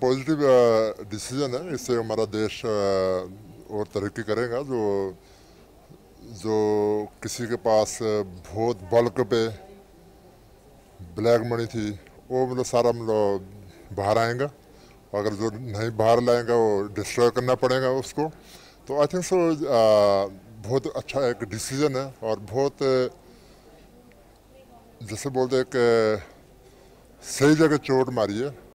positive decision uh, है इससे हमारा देश uh, और तरक्की करेगा जो जो किसी के पास uh, बहुत बल्क पे ब्लैक मनी थी वो मतलब सारा मतलब बाहर आएगा अगर जो नहीं बाहर लाएगा वो डिस्ट्रॉय करना पड़ेगा उसको तो आई थिंक सो बहुत अच्छा एक डिसीजन है और बहुत जैसे बोलते एक सही जगह चोट मारी है